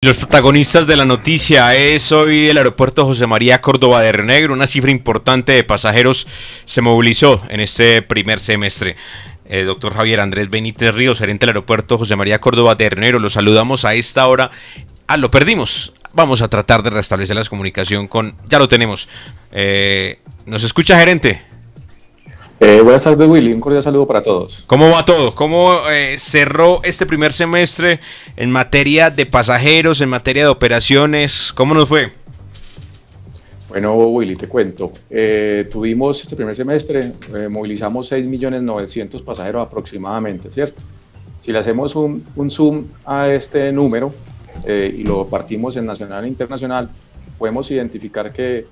Los protagonistas de la noticia es hoy el aeropuerto José María Córdoba de Renegro. Una cifra importante de pasajeros se movilizó en este primer semestre. el eh, doctor Javier Andrés Benítez Ríos, gerente del aeropuerto José María Córdoba de Renegro. lo saludamos a esta hora. Ah, lo perdimos. Vamos a tratar de restablecer la comunicación con... Ya lo tenemos. Eh, ¿Nos escucha, gerente? Eh, buenas tardes, Willy. Un cordial saludo para todos. ¿Cómo va todo? ¿Cómo eh, cerró este primer semestre en materia de pasajeros, en materia de operaciones? ¿Cómo nos fue? Bueno, Willy, te cuento. Eh, tuvimos este primer semestre, movilizamos 6.900.000 pasajeros aproximadamente, ¿cierto? Si le hacemos un, un zoom a este número y lo partimos en nacional e internacional, podemos identificar que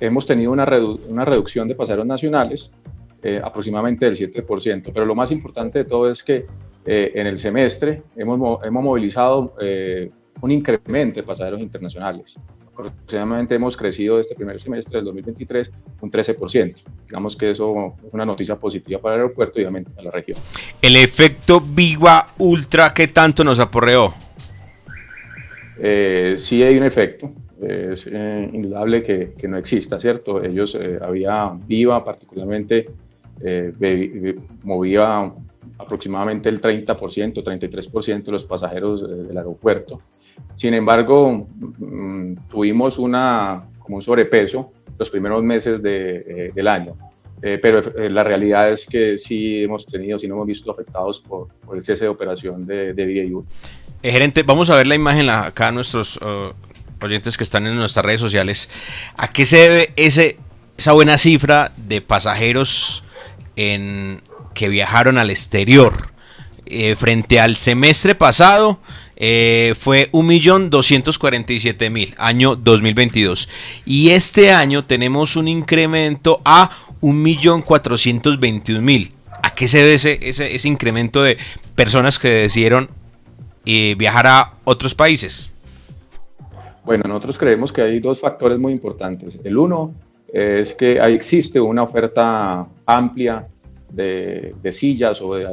hemos tenido una, una, reducción de pasajeros nacionales eh, aproximadamente del 7%, pero lo más importante de todo es que eh, en el semestre hemos, hemos movilizado eh, un incremento de pasajeros internacionales. Aproximadamente hemos crecido este primer semestre del 2023 un 13%. Digamos que eso es una noticia positiva para el aeropuerto y obviamente para la región. El efecto Viva Ultra, que tanto nos aporreó? sí hay un efecto es eh, indudable que, que, no exista, ¿cierto? Ellos, eh, había Viva particularmente, eh, movía aproximadamente el 30%, 33% de los pasajeros del aeropuerto. Sin embargo, mm, tuvimos una, como un sobrepeso los primeros meses de, del año. pero la realidad es que sí hemos tenido, sí nos hemos visto afectados por, por el cese de operación de, de gerente, vamos a ver la imagen acá, nuestros oh, oyentes que están en nuestras redes sociales, ¿a qué se debe ese, esa buena cifra de pasajeros en, que viajaron al exterior? Eh, frente al semestre pasado eh, fue 1.247.000, año 2022. Y este año tenemos un incremento a 1.421.000. ¿A qué se debe ese, incremento de personas que decidieron eh, viajar a otros países? Bueno, nosotros creemos que hay dos factores muy importantes. El uno es que existe una oferta amplia de, sillas o de,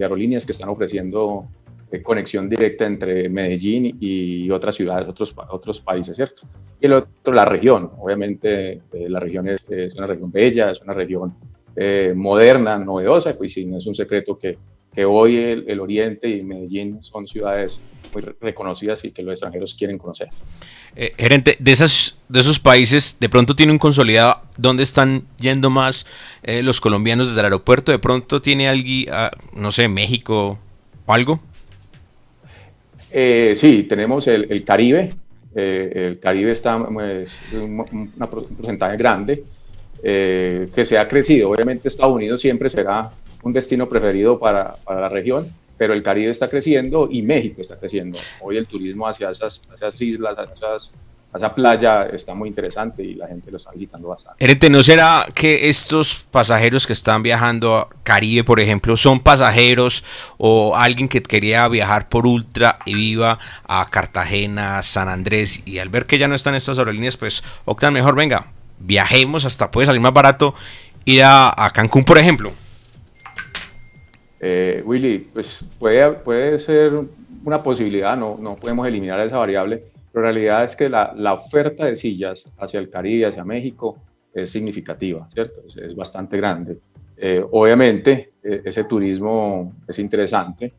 aerolíneas que están ofreciendo eh, conexión directa entre Medellín y otras ciudades, otros, otros países, ¿cierto? Y el otro, la región. Obviamente, eh, la región es, una región bella, es una región eh, moderna, novedosa, y pues si no es un secreto que que hoy el, Oriente y Medellín son ciudades muy reconocidas y que los extranjeros quieren conocer. Eh, gerente, de, esas, de esos países, de pronto tiene un consolidado, ¿dónde están yendo más eh, los colombianos desde el aeropuerto? ¿De pronto tiene alguien, ah, no sé, México o algo? Eh, sí, tenemos el, Caribe. el Caribe está pues, un, un, porcentaje grande que se ha crecido. Obviamente Estados Unidos siempre será un destino preferido para, la región, pero el Caribe está creciendo y México está creciendo. Hoy el turismo hacia esas, esas islas, hacia esa playa está muy interesante y la gente lo está visitando bastante. Erete, ¿no será que estos pasajeros que están viajando a Caribe, por ejemplo, son pasajeros o alguien que quería viajar por Ultra y Viva a Cartagena, San Andrés y al ver que ya no están estas aerolíneas, pues optan mejor, venga, viajemos, hasta puede salir más barato ir a Cancún, por ejemplo? Eh, Willy, pues puede, puede ser una posibilidad, no, podemos eliminar esa variable, pero la realidad es que la, oferta de sillas hacia el Caribe, hacia México, es significativa, ¿cierto? Es, bastante grande. Eh, obviamente, e, ese turismo es interesante,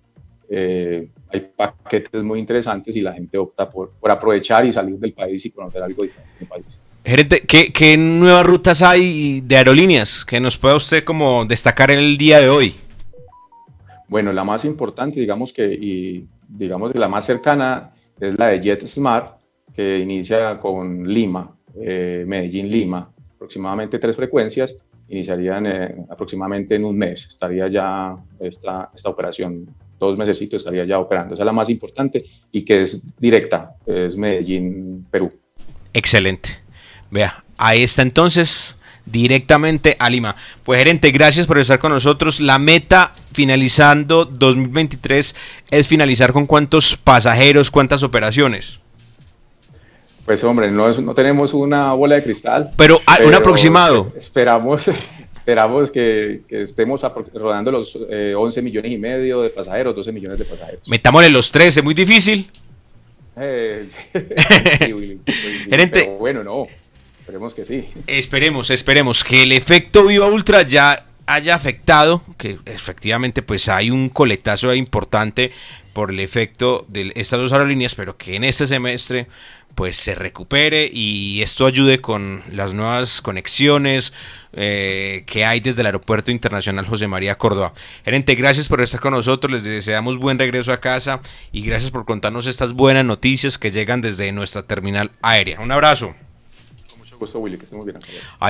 eh, hay paquetes muy interesantes y la gente opta por, aprovechar y salir del país y conocer algo diferente del país. Gerente, ¿qué, ¿qué nuevas rutas hay de aerolíneas que nos pueda usted como destacar en el día de hoy? Bueno, la más importante, digamos que, y digamos la más cercana es la de JetSmart, que inicia con Lima, eh, Medellín-Lima, aproximadamente tres frecuencias, iniciarían eh, aproximadamente en un mes, estaría ya esta, esta operación, dos mesecitos estaría ya operando, esa es la más importante y que es directa, es Medellín-Perú. Excelente. Vea, ahí está entonces directamente a Lima. Pues gerente, gracias por estar con nosotros. La meta finalizando 2023 es finalizar con cuántos pasajeros, cuántas operaciones. Pues hombre, no, tenemos una bola de cristal. Pero, ah, un aproximado. Esperamos, esperamos que, estemos rodando los 11 eh, millones y medio de pasajeros, 12 millones de pasajeros. Metámosle los 13, eh, muy difícil. gerente. bueno, no. Esperemos que sí. Esperemos, esperemos que el efecto Viva Ultra ya haya afectado, que efectivamente pues hay un coletazo importante por el efecto de estas dos aerolíneas, pero que en este semestre pues se recupere y esto ayude con las nuevas conexiones eh, que hay desde el Aeropuerto Internacional José María Córdoba. Gerente, gracias por estar con nosotros, les deseamos buen regreso a casa y gracias por contarnos estas buenas noticias que llegan desde nuestra terminal aérea. Un abrazo a Willy, que estemos bien.